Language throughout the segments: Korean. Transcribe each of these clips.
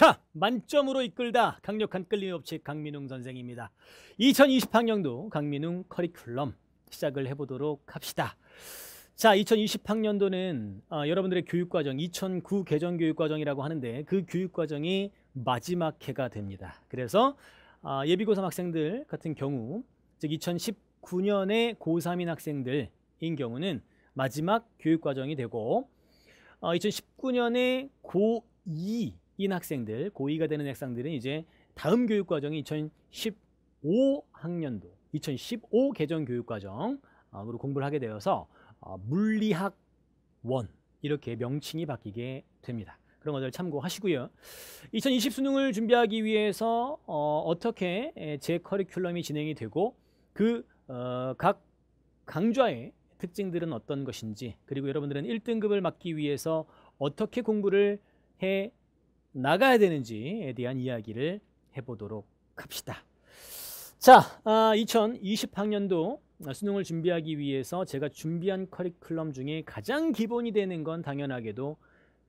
자, 만점으로 이끌다 강력한 끌림 법칙 강민웅 선생입니다. 2020학년도 강민웅 커리큘럼 시작을 해보도록 합시다. 자, 2020학년도는 아, 어, 여러분들의 교육과정, 2009 개정 교육과정이라고 하는데 그 교육과정이 마지막 해가 됩니다. 그래서 아, 어, 예비고3 학생들 같은 경우, 즉 2019년에 고3인 학생들인 경우는 마지막 교육과정이 되고 어, 2019년에 고2 인 학생들, 고의가 되는 학생들은 이제 다음 교육과정이 2015학년도, 2015 개정 교육과정으로 어, 공부를 하게 되어서 어, 물리학 원 이렇게 명칭이 바뀌게 됩니다. 그런 것들 참고하시고요. 2020 수능을 준비하기 위해서 어, 떻게제 커리큘럼이 진행이 되고 그각 어, 강좌의 특징들은 어떤 것인지 그리고 여러분들은 1등급을 맞기 위해서 어떻게 공부를 해 나가야 되는지에 대한 이야기를 해보도록 합시다. 자, 2020학년도 아, 수능을 준비하기 위해서 제가 준비한 커리큘럼 중에 가장 기본이 되는 건 당연하게도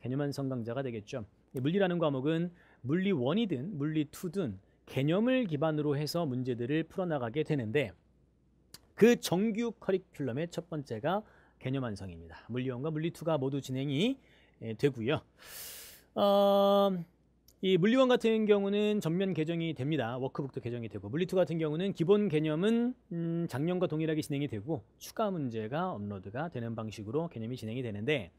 개념 한 성강자가 되겠죠. 예, 물리라는 과목은 물리 1이든 물리 2든 개념을 기반으로 해서 문제들을 풀어나가게 되는데 그 정규 커리큘럼의 첫 번째가 개념 완성입니다. 물리 1과 물리 2가 모두 진행이 예, 되고요. 어, 이 물리원 같은 경우는 전면 개정이 됩니다. 워크북도 개정이 되고 물리투 같은 경우는 기본 개념은 음, 작년과 동일하게 진행이 되고 추가 문제가 업로드가 되는 방식으로 개념이 진행이 되는데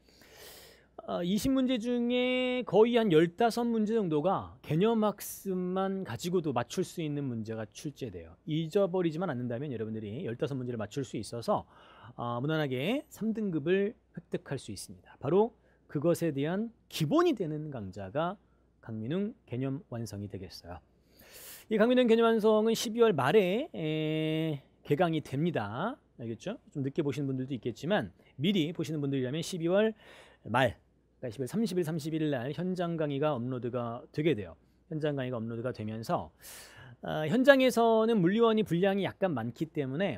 어, 20문제 중에 거의 한 15문제 정도가 개념 학습만 가지고도 맞출 수 있는 문제가 출제돼요. 잊어버리지만 않는다면 여러분들이 15문제를 맞출 수 있어서 어, 무난하게 3등급을 획득할 수 있습니다. 바로 그것에 대한 기본이 되는 강좌가 강민웅 개념 완성이 되겠어요. 이 강민웅 개념 완성은 12월 말에 에... 개강이 됩니다. 알겠죠? 좀 늦게 보시는 분들도 있겠지만 미리 보시는 분들이라면 12월 말, 그러니까 10월 30일, 31일 날 현장 강의가 업로드가 되게 돼요. 현장 강의가 업로드가 되면서 어, 현장에서는 물리원이 분량이 약간 많기 때문에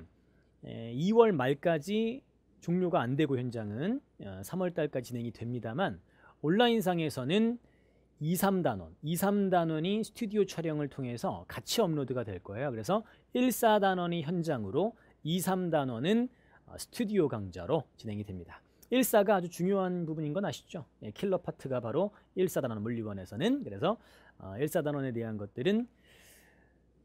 에, 2월 말까지 종료가 안 되고 현장은 3월 어, 달까지 진행이 됩니다만 온라인상에서는 2, 3단원, 2, 3단원이 스튜디오 촬영을 통해서 같이 업로드가 될 거예요. 그래서 1, 4단원이 현장으로 2, 3단원은 어, 스튜디오 강좌로 진행이 됩니다. 1, 4가 아주 중요한 부분인 건 아시죠? 예, 킬러 파트가 바로 1, 4단원 물리원에서는 그래서 1, 어, 4단원에 대한 것들은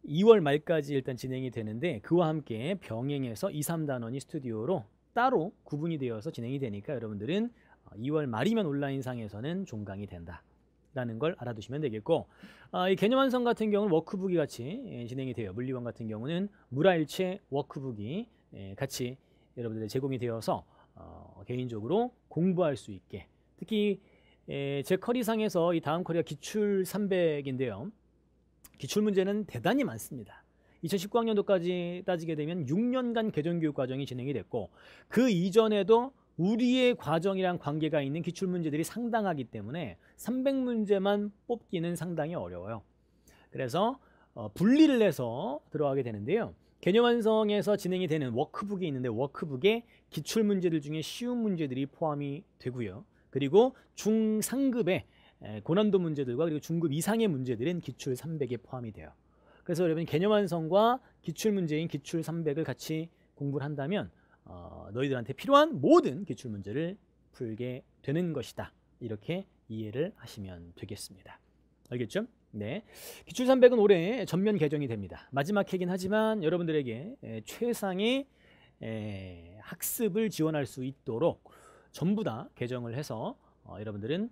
2월 말까지 일단 진행이 되는데 그와 함께 병행해서 2, 3단원이 스튜디오로 따로 구분이 되어서 진행이 되니까 여러분들은 2월 어, 말이면 온라인상에서는 종강이 된다. 라는 걸 알아두시면 되겠고 아, 이 개념 완성 같은 경우는 워크북이 같이 예, 진행이 돼요. 물리원 같은 경우는 무화일체 워크북이 예, 같이 여러분들의 제공이 되어서 어, 개인적으로 공부할 수 있게 특히 에, 예, 제 커리상에서 이 다음 커리가 기출 300인데요. 기출 문제는 대단히 많습니다. 2019학년도까지 따지게 되면 6년간 개정교육 과정이 진행이 됐고 그 이전에도 우리의 과정이랑 관계가 있는 기출문제들이 상당하기 때문에 300문제만 뽑기는 상당히 어려워요. 그래서 어, 분리를 해서 들어가게 되는데요. 개념 완성에서 진행이 되는 워크북이 있는데 워크북에 기출 문제들 중에 쉬운 문제들이 포함이 되고요. 그리고 중상급의 고난도 문제들과 그리고 중급 이상의 문제들은 기출 300에 포함이 돼요. 그래서 여러분이 개념 완성과 기출 문제인 기출 300을 같이 공부를 한다면 어, 너희들한테 필요한 모든 기출 문제를 풀게 되는 것이다. 이렇게 이해를 하시면 되겠습니다. 알겠죠? 네. 기출 300은 올해 전면 개정이 됩니다. 마지막 해긴 하지만 여러분들에게 최상의 학습을 지원할 수 있도록 전부 다 개정을 해서 어, 여러분들은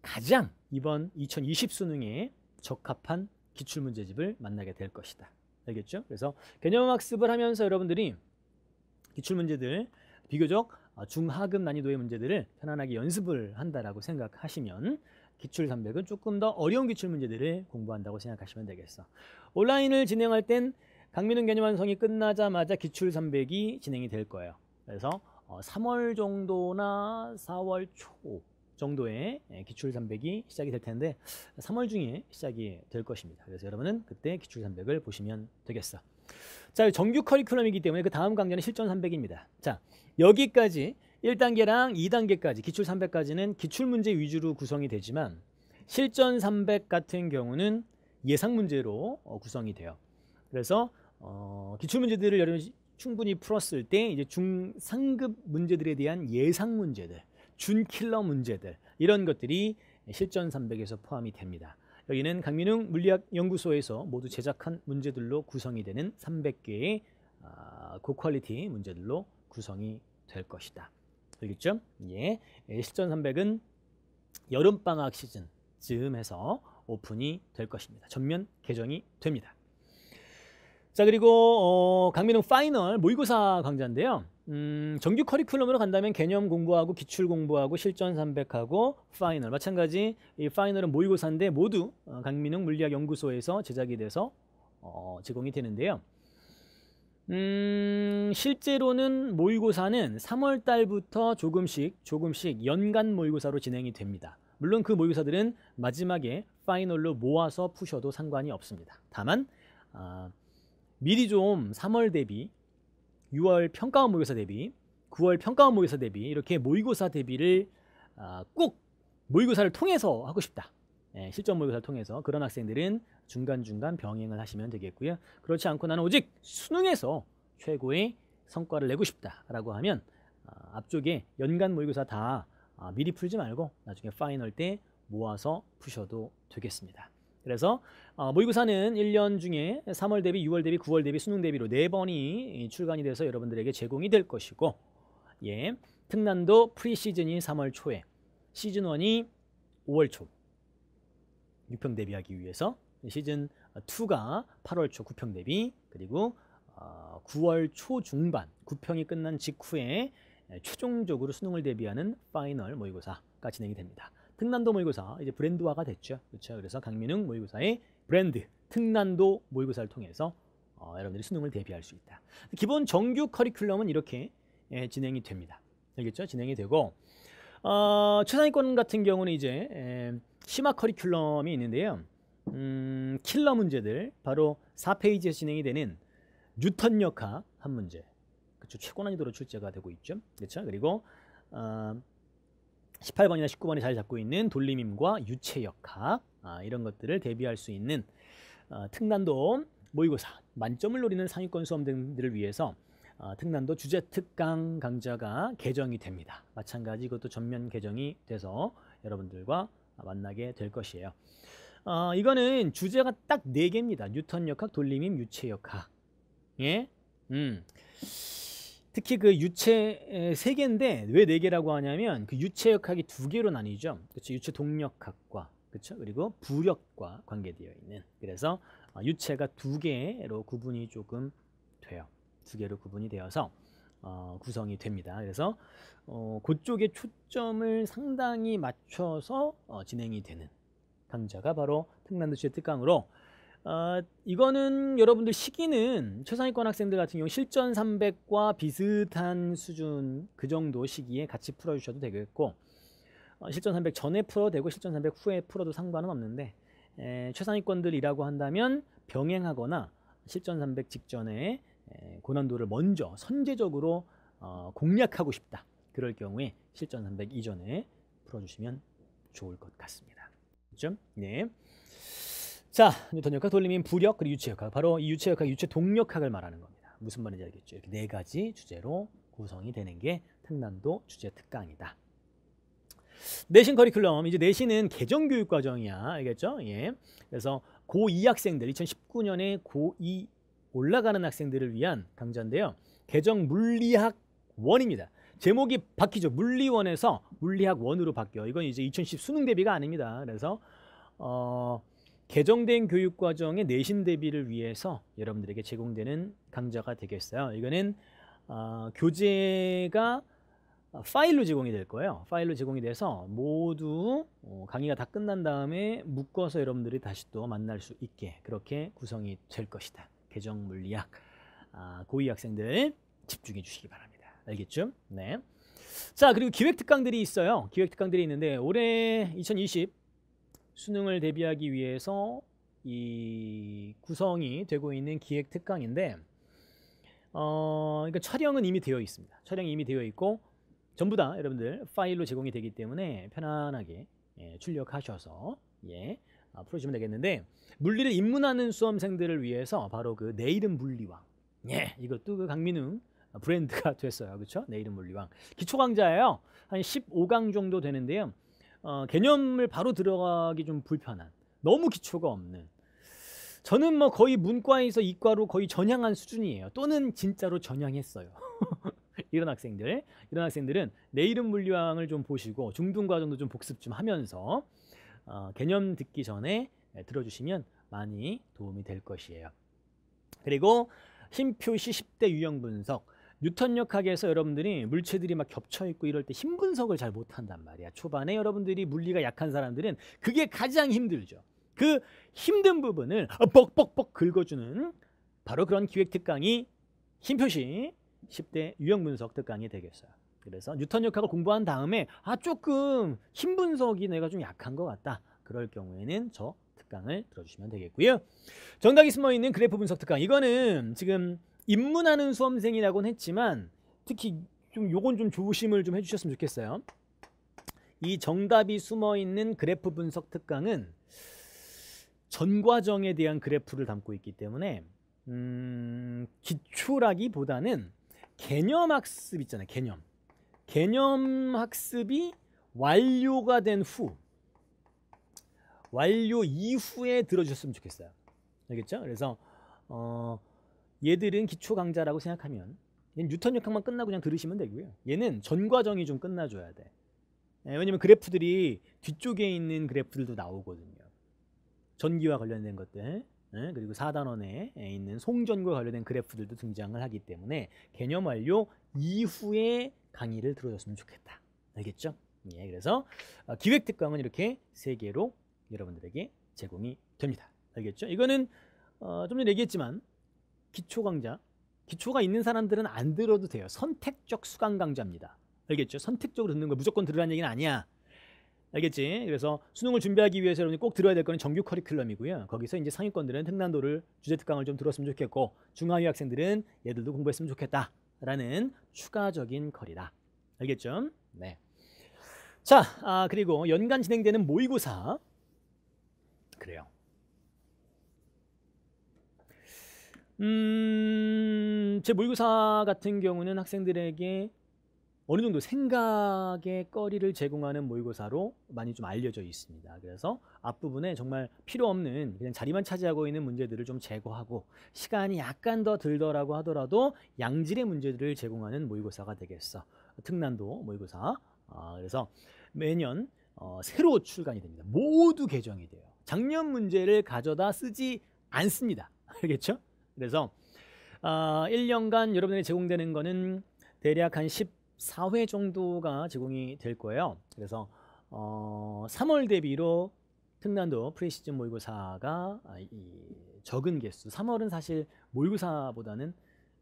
가장 이번 2020 수능에 적합한 기출문제집을 만나게 될 것이다. 알겠죠? 그래서 개념학습을 하면서 여러분들이 기출문제들 비교적 어, 중하급 난이도의 문제들을 편안하게 연습을 한다라고 생각하시면 기출 300은 조금 더 어려운 기출 문제들을 공부한다고 생각하시면 되겠어. 온라인을 진행할 땐 강민훈 개념 완성이 끝나자마자 기출 300이 진행이 될 거예요. 그래서 3월 어, 정도나 4월 초 정도의 예, 기출 300이 시작이 될 텐데 3월 중에 시작이 될 것입니다. 그래서 여러분은 그때 기출 300을 보시면 되겠어. 자, 정규 커리큘럼이기 때문에 그 다음 강좌는 실전 300입니다. 자, 여기까지 1단계랑 2단계까지 기출 300까지는 기출 문제 위주로 구성이 되지만 실전 300 같은 경우는 예상 문제로 어, 구성이 돼요. 그래서 어, 기출 문제들을 여러분이 충분히 풀었을 때 이제 중상급 문제들에 대한 예상 문제들 준킬러 문제들 이런 것들이 실전 300에서 포함이 됩니다. 여기는 강민웅 물리학 연구소에서 모두 제작한 문제들로 구성이 되는 300개의 아, 고퀄리티 문제들로 구성이 될 것이다. 알겠죠? 예. 예 실전 300은 여름방학 시즌 즈음해서 오픈이 될 것입니다. 전면 개정이 됩니다. 자 그리고 어, 강민웅 파이널 모의고사 강좌인데요. 음, 정규 커리큘럼으로 간다면 개념 공부하고 기출 공부하고 실전 300하고 파이널 마찬가지 이 파이널은 모의고사인데 모두 어, 강민웅 물리학연구소에서 제작이 돼서 어, 제공이 되는데요. 음, 실제로는 모의고사는 3월 달부터 조금씩 조금씩 연간 모의고사로 진행이 됩니다. 물론 그 모의고사들은 마지막에 파이널로 모아서 푸셔도 상관이 없습니다. 다만 아, 미리 좀 3월 대비 6월 평가원 모의고사 대비, 9월 평가원 모의고사 대비 이렇게 모의고사 대비를 아, 꼭 모의고사를 통해서 하고 싶다. 예, 실전 모의고사를 통해서 그런 학생들은 중간중간 병행을 하시면 되겠고요. 그렇지 않고 나는 오직 수능에서 최고의 성과를 내고 싶다라고 하면 아, 앞쪽에 연간 모의고사 다 아, 미리 풀지 말고 나중에 파이널 때 모아서 푸셔도 되겠습니다. 그래서 어, 모의고사는 1년 중에 3월 대비, 6월 대비, 9월 대비, 수능 대비로 4번이 출간이 돼서 여러분들에게 제공이 될 것이고 예, 특난도 프리시즌이 3월 초에, 시즌 1이 5월 초 6평 대비하기 위해서 시즌 2가 8월 초 9평 대비 그리고 어, 9월 초 중반 9평이 끝난 직후에 최종적으로 수능을 대비하는 파이널 모의고사가 진행이 됩니다. 특난도 모의고사 이제 브랜드화가 됐죠. 그렇죠. 그래서 강민웅 모의고사의 브랜드 특난도 모의고사를 통해서 어, 여러분들이 수능을 대비할 수 있다. 기본 정규 커리큘럼은 이렇게 예, 진행이 됩니다. 알겠죠? 진행이 되고 어, 최상위권 같은 경우는 이제 에, 예, 심화 커리큘럼이 있는데요. 음, 킬러 문제들 바로 4페이지에 진행이 되는 뉴턴 역학 한 문제. 그렇죠. 최고 난이도로 출제가 되고 있죠. 그렇죠? 그리고 어, 18번이나 19번이 잘 잡고 있는 돌림임과 유체역학 아, 이런 것들을 대비할 수 있는 어, 특난도 모의고사 만점을 노리는 상위권 수험생들을 위해서 어, 특난도 주제 특강 강좌가 개정이 됩니다. 마찬가지 이것도 전면 개정이 돼서 여러분들과 만나게 될 것이에요. 어, 이거는 주제가 딱4 개입니다. 뉴턴 역학, 돌림임, 유체 역학. 예, 음. 특히 그 유체 세 개인데 왜 네 개라고 하냐면 그 유체역학이 두 개로 나뉘죠. 그렇죠. 유체 동력학과 그렇죠. 그리고 부력과 관계되어 있는. 그래서 어, 유체가 두 개로 구분이 조금 돼요. 두 개로 구분이 되어서 어, 구성이 됩니다. 그래서 어, 그쪽에 초점을 상당히 맞춰서 어, 진행이 되는 강좌가 바로 특난도시의 특강으로 어, 이거는 여러분들 시기는 최상위권 학생들 같은 경우 실전 300과 비슷한 수준 그 정도 시기에 같이 풀어주셔도 되겠고 어, 실전 300 전에 풀어도 되고 실전 300 후에 풀어도 상관은 없는데 에, 최상위권들이라고 한다면 병행하거나 실전 300 직전에 에, 고난도를 먼저 선제적으로 어, 공략하고 싶다. 그럴 경우에 실전 300 이전에 풀어주시면 좋을 것 같습니다. 그렇죠? 네. 자, 뉴턴 역학, 돌림인 부력, 그리고 유체 역학. 바로 이 유체 역학, 유체 동력학을 말하는 겁니다. 무슨 말인지 알겠죠? 이렇게 네 가지 주제로 구성이 되는 게탕난도 주제 특강이다. 내신 커리큘럼 이제 내신은 개정 교육 과정이야 알겠죠? 예. 그래서 고 2 학생들 2019년에 고 2 올라가는 학생들을 위한 강좌인데요. 개정 물리학 원입니다. 제목이 바뀌죠. 물리원에서 물리학 원으로 바뀌어. 이건 이제 2010 수능 대비가 아닙니다. 그래서 어 개정된 교육 과정의 내신 대비를 위해서 여러분들에게 제공되는 강좌가 되겠어요. 이거는 어, 교재가 어, 파일로 제공이 될 거예요. 파일로 제공이 돼서 모두 어, 강의가 다 끝난 다음에 묶어서 여러분들이 다시 또 만날 수 있게 그렇게 구성이 될 것이다. 개정 물리학 아, 고위 학생들 집중해 주시기 바랍니다. 알겠죠? 네. 자 그리고 기획 특강들이 있어요. 기획 특강들이 있는데 올해 2020 수능을 대비하기 위해서 이 구성이 되고 있는 기획 특강인데 어, 그러니까 촬영은 이미 되어 있습니다. 촬영이 이미 되어 있고 전부 다 여러분들 파일로 제공이 되기 때문에 편안하게 예, 출력하셔서 예, 아, 풀어주면 시 되겠는데 물리를 입문하는 수험생들을 위해서 바로 그내 이름 물리왕 예, 이것도 그 강민웅 브랜드가 됐어요. 그렇죠? 내 이름 물리왕 기초 강좌예요. 한 15강 정도 되는데요. 어, 개념을 바로 들어가기 좀 불편한 너무 기초가 없는 저는 뭐 거의 문과에서 이과로 거의 전향한 수준이에요. 또는 진짜로 전향했어요. 이런 학생들, 이런 학생들은 내 이름 물리왕을 좀 보시고 중등 과정도 좀 복습 좀 하면서 어, 개념 듣기 전에 예, 들어주시면 많이 도움이 될 것이에요. 그리고 심표시 10대 유형 분석 뉴턴역 학에서 여러분들이 물체들이 막 겹쳐 있고 이럴 때 힘 분석을 잘 못한단 말이야. 초반에 여러분들이 물리가 약한 사람들은 그게 가장 힘들죠. 그 힘든 부분을 뻑뻑뻑 긁어주는 바로 그런 기획 특강이 힘 표시 10대 유형 분석 특강이 되겠어요. 그래서 뉴턴 역학을 공부한 다음에 아 조금 힘 분석이 내가 좀 약한 것 같다. 그럴 경우에는 저 특강을 들어주시면 되겠고요. 정답이 숨어 있는 그래프 분석 특강 이거는 지금 입문하는 수험생이라고는 했지만 특히 좀 요건 좀 조심을 좀 해주셨으면 좋겠어요. 이 정답이 숨어있는 그래프 분석 특강은 전 과정에 대한 그래프를 담고 있기 때문에 음, 기초라기보다는 개념 학습 있잖아요. 개념. 개념 학습이 완료가 된 후, 완료 이후에 들어주셨으면 좋겠어요. 알겠죠? 그래서 어, 얘들은 기초 강자라고 생각하면 뉴턴 역학만 끝나고 그냥 들으시면 되고요. 얘는 전과정이 좀 끝나줘야 돼. 예, 왜냐면 그래프들이 뒤쪽에 있는 그래프들도 나오거든요. 전기와 관련된 것들 예, 그리고 4단원에 있는 송전과 관련된 그래프들도 등장을 하기 때문에 개념 완료 이후에 강의를 들어줬으면 좋겠다. 알겠죠? 예, 그래서 어, 기획 특강은 이렇게 세 개로 여러분들에게 제공이 됩니다. 알겠죠? 이거는 어, 좀 전에 얘기했지만 기초 강좌. 기초가 있는 사람들은 안 들어도 돼요. 선택적 수강 강좌입니다. 알겠죠? 선택적으로 듣는 거 무조건 들으라는 얘기는 아니야. 알겠지? 그래서 수능을 준비하기 위해서 여러분이 꼭 들어야 될 거는 정규 커리큘럼이고요. 거기서 이제 상위권들은 특난도를 주제 특강을 좀 들었으면 좋겠고 중하위 학생들은 얘들도 공부했으면 좋겠다라는 추가적인 커리다 알겠죠? 네. 자, 아, 그리고 연간 진행되는 모의고사 그래요. 음, 제 모의고사 같은 경우는 학생들에게 어느 정도 생각의 거리를 제공하는 모의고사로 많이 좀 알려져 있습니다. 그래서 앞부분에 정말 필요 없는 그냥 자리만 차지하고 있는 문제들을 좀 제거하고 시간이 약간 더 들더라고 하더라도 양질의 문제들을 제공하는 모의고사가 되겠어. 특난도 모의고사. 아, 그래서 매년 어, 새로 출간이 됩니다. 모두 개정이 돼요. 작년 문제를 가져다 쓰지 않습니다. 알겠죠? 그래서 아, 1년간 여러분들이 제공되는 거는 대략 한 14회 정도가 제공이 될 거예요. 그래서 어, 3월 대비로 특난도 프리시즌 모의고사가 아, 이, 적은 개수 3월은 사실 모의고사보다는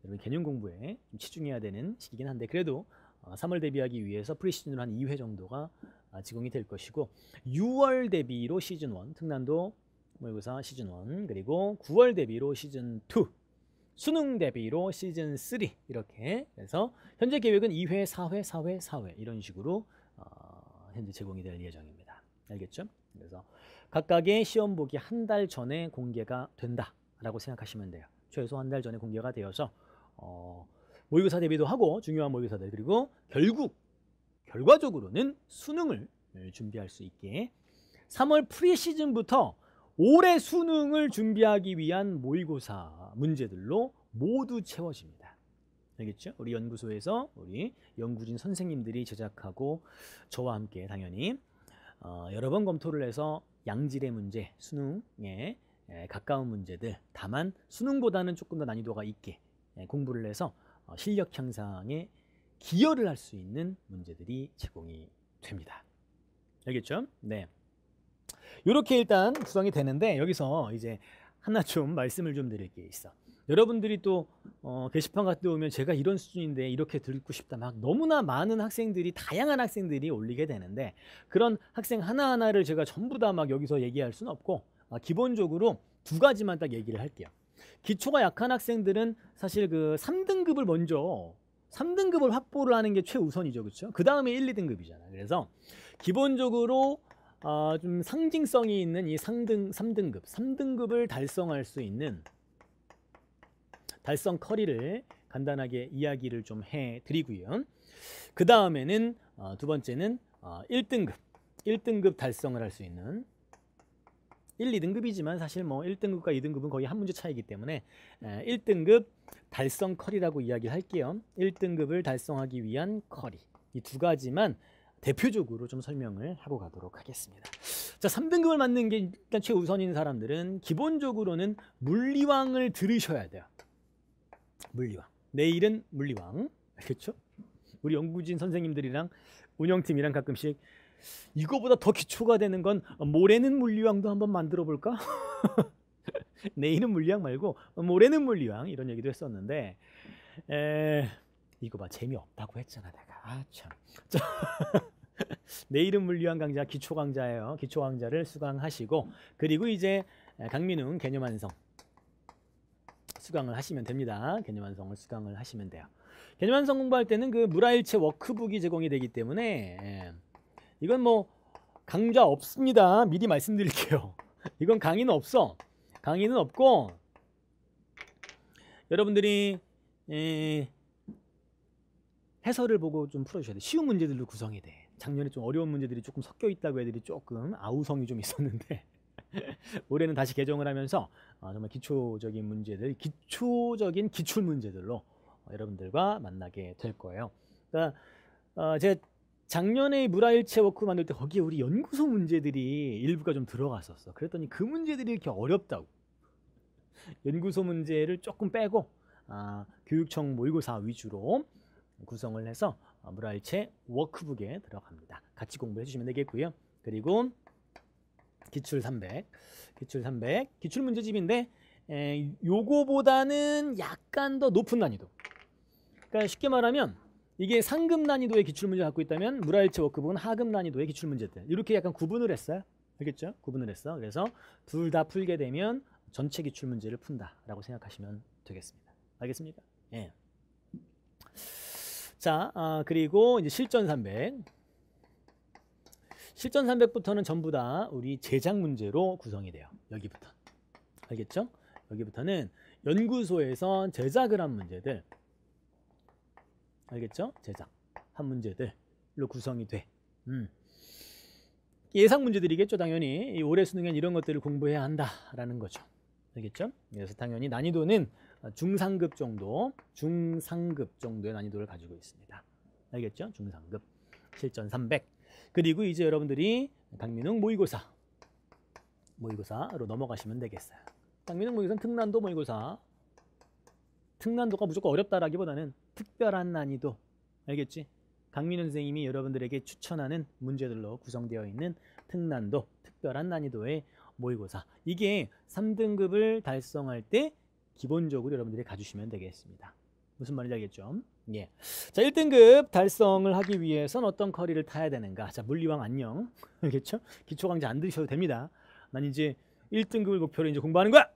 여러분 개념 공부에 좀 치중해야 되는 시기긴 한데 그래도 3월 어, 대비하기 위해서 프리시즌으로 한 2회 정도가 아, 제공이 될 것이고 6월 대비로 시즌 1 특난도 모의고사 시즌 1 그리고 9월 대비로 시즌 2 수능 대비로 시즌 3 이렇게 해서 현재 계획은 2회, 4회, 4회, 4회 이런 식으로 어, 현재 제공이 될 예정입니다. 알겠죠? 그래서 각각의 시험 보기 한 달 전에 공개가 된다라고 생각하시면 돼요. 최소 한 달 전에 공개가 되어서 어, 모의고사 대비도 하고 중요한 모의고사들 그리고 결국 결과적으로는 수능을 준비할 수 있게 3월 프리시즌부터 올해 수능을 준비하기 위한 모의고사 문제들로 모두 채워집니다. 알겠죠? 우리 연구소에서 우리 연구진 선생님들이 제작하고 저와 함께 당연히 어, 여러 번 검토를 해서 양질의 문제, 수능에 가까운 문제들 다만 수능보다는 조금 더 난이도가 있게 공부를 해서 어, 실력 향상에 기여를 할 수 있는 문제들이 제공이 됩니다. 알겠죠? 네. 이렇게 일단 구성이 되는데 여기서 이제 하나 좀 말씀을 좀 드릴 게 있어. 여러분들이 또 어, 게시판 갔다 오면 제가 이런 수준인데 이렇게 듣고 싶다 막 너무나 많은 학생들이 다양한 학생들이 올리게 되는데 그런 학생 하나하나를 제가 전부 다 막 여기서 얘기할 수는 없고 아, 기본적으로 두 가지만 딱 얘기를 할게요. 기초가 약한 학생들은 사실 그 3등급을 먼저 3등급을 확보를 하는 게 최우선이죠. 그렇죠? 그 다음에 1, 2등급이잖아요. 그래서 기본적으로 어, 좀 상징성이 있는 이 상등 3등급, 3등급을 달성할 수 있는 달성 커리를 간단하게 이야기를 좀 해 드리고요. 그 다음에는 어, 두 번째는 어, 1등급, 1등급 달성을 할 수 있는 1, 2등급이지만 사실 뭐 1등급과 2등급은 거의 한 문제 차이기 때문에 1등급 달성 커리라고 이야기할게요. 1등급을 달성하기 위한 커리. 이 두 가지만 대표적으로 좀 설명을 하고 가도록 하겠습니다. 자, 3등급을 맞는 게 일단 최우선인 사람들은 기본적으로는 물리왕을 들으셔야 돼요. 물리왕. 내일은 물리왕. 알겠죠? 그렇죠? 우리 연구진 선생님들이랑 운영팀이랑 가끔씩 이거보다 더 기초가 되는 건 모레는 물리왕도 한번 만들어 볼까? 내일은 물리왕 말고 모레는 물리왕 이런 얘기도 했었는데 에, 이거 봐 재미없다고 했잖아 내가. 아 참. 내 이름 물리학 강좌 기초 강좌예요. 기초 강좌를 수강하시고 그리고 이제 강민웅 개념 완성 수강을 하시면 됩니다. 개념 완성을 수강을 하시면 돼요. 개념 완성 공부할 때는 그무라일체 워크북이 제공이 되기 때문에 예. 이건 뭐 강좌 없습니다. 미리 말씀드릴게요. 이건 강의는 없어. 강의는 없고 여러분들이 에, 예, 해설을 보고 좀 풀어주셔야 돼요. 쉬운 문제들로 구성이 돼. 작년에 좀 어려운 문제들이 조금 섞여 있다고 애들이 조금 아우성이 좀 있었는데 올해는 다시 개정을 하면서 어, 정말 기초적인 문제들, 기초적인 기출 문제들로 어, 여러분들과 만나게 될 거예요. 그러니까 어, 제 작년에 무라일체 워크 만들 때 거기에 우리 연구소 문제들이 일부가 좀 들어갔었어. 그랬더니 그 문제들이 이렇게 어렵다고. 연구소 문제를 조금 빼고 아, 교육청 모의고사 위주로 구성을 해서 물알체 워크북에 들어갑니다. 같이 공부해 주시면 되겠고요. 그리고 기출 300, 기출 300, 기출 문제집인데 에, 요거보다는 약간 더 높은 난이도. 그러니까 쉽게 말하면 이게 상급 난이도의 기출 문제 갖고 있다면 물알체 워크북은 하급 난이도의 기출 문제들 이렇게 약간 구분을 했어요. 알겠죠? 구분을 했어. 그래서 둘 다 풀게 되면 전체 기출 문제를 푼다라고 생각하시면 되겠습니다. 알겠습니까? 예. 자, 아, 그리고 이제 실전 300. 실전 300부터는 전부 다 우리 제작 문제로 구성이 돼요. 여기부터. 알겠죠? 여기부터는 연구소에서 제작을 한 문제들. 알겠죠? 제작. 한 문제들로 구성이 돼. 음. 예상 문제들이겠죠 당연히 이 올해 수능엔 이런 것들을 공부해야 한다라는 거죠 알겠죠? 그래서 당연히 난이도는 중상급 정도, 중상급 정도의 난이도를 가지고 있습니다. 알겠죠? 중상급. 실전 300. 그리고 이제 여러분들이 강민웅 모의고사 모의고사로 넘어가시면 되겠어요. 강민웅 모의고사는 특난도 모의고사. 특난도가 무조건 어렵다라기보다는 특별한 난이도. 알겠지? 강민훈 선생님이 여러분들에게 추천하는 문제들로 구성되어 있는 특난도, 특별한 난이도의 모의고사. 이게 3등급을 달성할 때 기본적으로 여러분들이 가주시면 되겠습니다. 무슨 말인지 알겠죠? 예. 자, 1등급 달성을 하기 위해선 어떤 커리를 타야 되는가? 자, 물리왕 안녕. 알겠죠? 기초 강좌 안 드셔도 됩니다. 난 이제 1등급을 목표로 이제 공부하는 거야.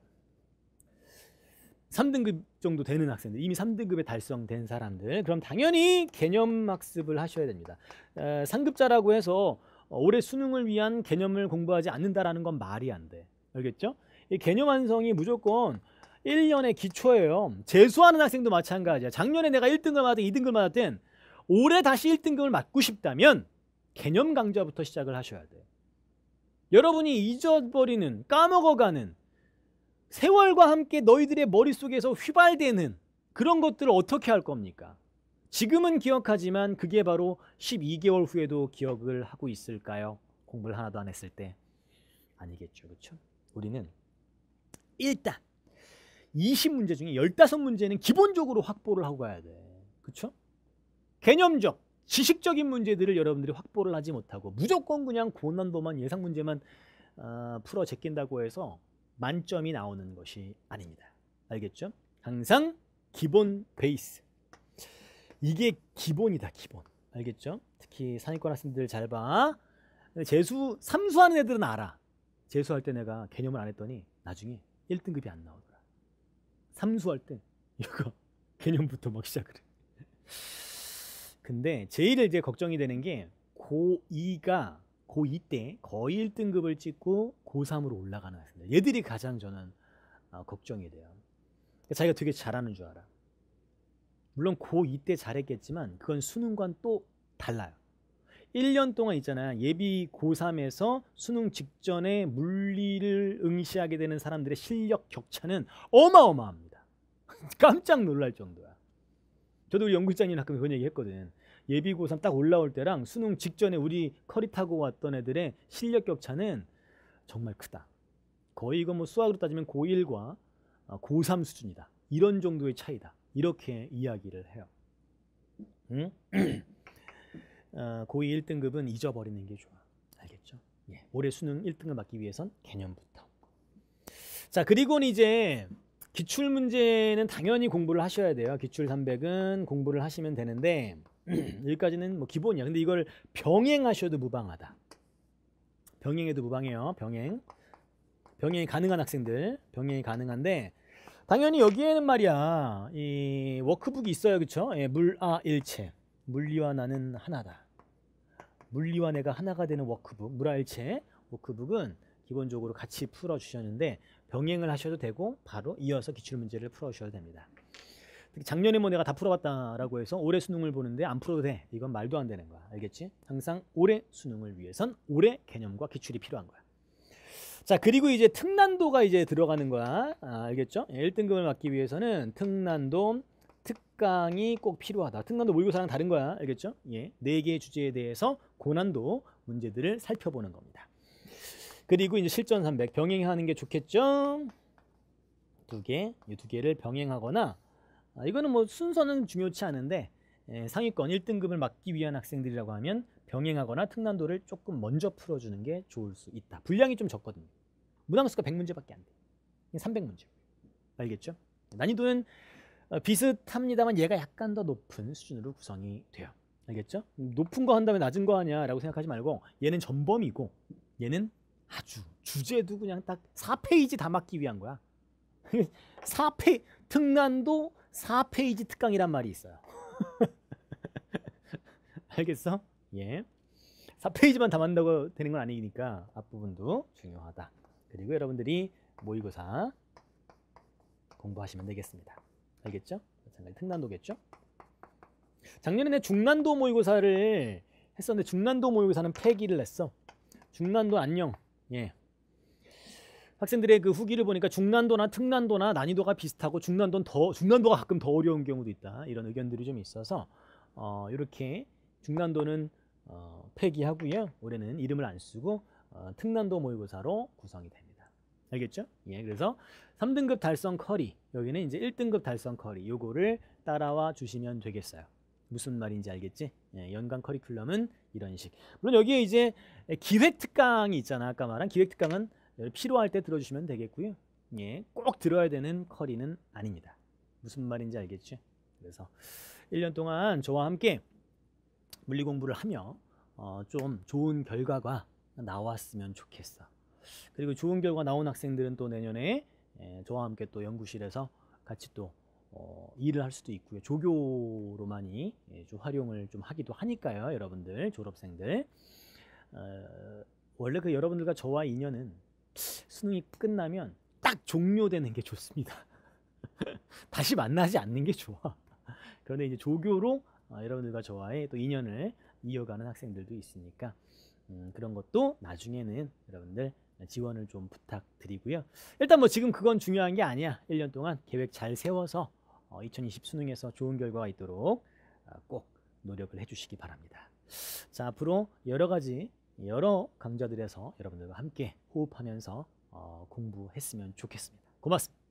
3등급 정도 되는 학생들, 이미 3등급에 달성된 사람들, 그럼 당연히 개념 학습을 하셔야 됩니다. 에, 상급자라고 해서 어, 올해 수능을 위한 개념을 공부하지 않는다라는 건 말이 안 돼. 알겠죠? 이 개념 완성이 무조건 1년의 기초예요. 재수하는 학생도 마찬가지야. 작년에 내가 1등급 받았든 2등급 받았든 올해 다시 1등급을 맞고 싶다면 개념 강좌부터 시작을 하셔야 돼요. 여러분이 잊어버리는, 까먹어가는, 세월과 함께 너희들의 머릿속에서 휘발되는 그런 것들을 어떻게 할 겁니까? 지금은 기억하지만 그게 바로 12개월 후에도 기억을 하고 있을까요? 공부를 하나도 안 했을 때. 아니겠죠. 그렇죠? 우리는 일단 20문제 중에 15문제는 기본적으로 확보를 하고 가야 돼. 그렇죠? 개념적, 지식적인 문제들을 여러분들이 확보를 하지 못하고 무조건 그냥 고난도만 예상 문제만 어, 풀어 제낀다고 해서 만점이 나오는 것이 아닙니다. 알겠죠? 항상 기본 베이스. 이게 기본이다, 기본. 알겠죠? 특히 상위권 학생들 잘 봐. 재수 삼수하는 애들은 알아. 재수할 때 내가 개념을 안 했더니 나중에 1등급이 안 나오더라. 삼수할 때 이거 개념부터 막 시작을 해. 근데 제일 이제 걱정이 되는 게 고2가 고2 때 거의 1등급을 찍고 고3으로 올라가는 학생들. 얘들이 가장 저는 어, 걱정이 돼요. 그러니까 자기가 되게 잘하는 줄 알아. 물론 고2 때 잘했겠지만 그건 수능과는 또 달라요. 1년 동안 있잖아. 요 예비 고3에서 수능 직전에 물리를 응시하게 되는 사람들의 실력 격차는 어마어마합니다. 깜짝 놀랄 정도야. 저도 우리 연구실장님 가끔 그런 얘기 했거든. 예비 고3 딱 올라올 때랑 수능 직전에 우리 커리 타고 왔던 애들의 실력 격차는 정말 크다. 거의 이거 뭐 수학으로 따지면 고1과 어, 고3 수준이다. 이런 정도의 차이다. 이렇게 이야기를 해요. 응? 어, 고2 1등급은 잊어버리는 게 좋아. 알겠죠? 예. 올해 수능 1등을 맞기 위해선 개념부터. 자, 그리고는 이제 기출 문제는 당연히 공부를 하셔야 돼요. 기출 300은 공부를 하시면 되는데 여기까지는 뭐 기본이야. 근데 이걸 병행하셔도 무방하다. 병행해도 무방해요. 병행. 병행이 가능한 학생들. 병행이 가능한데 당연히 여기에는 말이야. 이 워크북이 있어요. 그렇죠? 예, 물아 일체. 물리와 나는 하나다. 물리와 내가 하나가 되는 워크북. 물아 일체. 워크북은 기본적으로 같이 풀어 주셨는데 병행을 하셔도 되고 바로 이어서 기출 문제를 풀어 주셔도 됩니다. 작년에 뭐 내가 다 풀어봤다라고 해서 올해 수능을 보는데 안 풀어도 돼. 이건 말도 안 되는 거야. 알겠지? 항상 올해 수능을 위해선 올해 개념과 기출이 필요한 거야. 자 그리고 이제 특난도가 이제 들어가는 거야. 아, 알겠죠? 1등급을 예, 받기 위해서는 특난도 특강이 꼭 필요하다. 특난도 모의고사랑 다른 거야. 알겠죠? 예, 네 개의 주제에 대해서 고난도 문제들을 살펴보는 겁니다. 그리고 이제 실전 300 병행하는 게 좋겠죠? 두 개, 이 두 개를 병행하거나 아, 이거는 뭐 순서는 중요치 않은데 에, 예, 상위권 1등급을 막기 위한 학생들이라고 하면 병행하거나 특난도를 조금 먼저 풀어주는 게 좋을 수 있다. 분량이 좀 적거든요. 문항수가 100문제밖에 안 돼. 300문제. 알겠죠? 난이도는 어, 비슷합니다만 얘가 약간 더 높은 수준으로 구성이 돼요. 알겠죠? 음, 높은 거한다면 낮은 거 하냐라고 생각하지 말고 얘는 전범이고 얘는 아주 주제도 그냥 딱 4페이지 담았기 위한 거야. 4페 특난도 4페이지 특강이란 말이 있어요. 알겠어? 예. 4페이지만 담았다고 되는 건 아니니까 앞부분도 중요하다. 그리고 여러분들이 모의고사 공부하시면 되겠습니다. 알겠죠? 마찬가지 특난도겠죠? 작년에 내 중난도 모의고사를 했었는데 중난도 모의고사는 폐기를 냈어 중난도 안녕. 예. 학생들의 그 후기를 보니까 중난도나 특난도나 난이도가 비슷하고 중난도는 더 중난도가 가끔 더 어려운 경우도 있다 이런 의견들이 좀 있어서 어, 이렇게 중난도는 어, 폐기하고요 올해는 이름을 안 쓰고 어, 특난도 모의고사로 구성이 됩니다 알겠죠? 예 그래서 3등급 달성 커리 여기는 이제 1등급 달성 커리 요거를 따라와 주시면 되겠어요 무슨 말인지 알겠지? 예, 연간 커리큘럼은 이런 식. 물론 여기에 이제 기획 특강이 있잖아. 아까 말한 기획 특강은 필요할 때 들어주시면 되겠고요. 예, 꼭 들어야 되는 커리는 아닙니다. 무슨 말인지 알겠지? 그래서 1년 동안 저와 함께 물리 공부를 하며 어, 좀 좋은 결과가 나왔으면 좋겠어. 그리고 좋은 결과 나온 학생들은 또 내년에 예, 저와 함께 또 연구실에서 같이 또 어, 일을 할 수도 있고요. 조교로 만이 예, 좀 활용을 좀 하기도 하니까요. 여러분들 졸업생들 어, 원래 그 여러분들과 저와 인연은 수능이 끝나면 딱 종료되는 게 좋습니다. 다시 만나지 않는 게 좋아. 그런데 이제 조교로 어, 여러분들과 저와의 또 인연을 이어가는 학생들도 있으니까 음, 그런 것도 나중에는 여러분들 지원을 좀 부탁드리고요. 일단 뭐 지금 그건 중요한 게 아니야. 1년 동안 계획 잘 세워서 2020 어, 수능에서 좋은 결과가 있도록 아, 꼭 노력을 해주시기 바랍니다. 자, 앞으로 여러 가지 여러 강좌들에서 여러분들과 함께 호흡하면서 어, 공부했으면 좋겠습니다. 고맙습니다.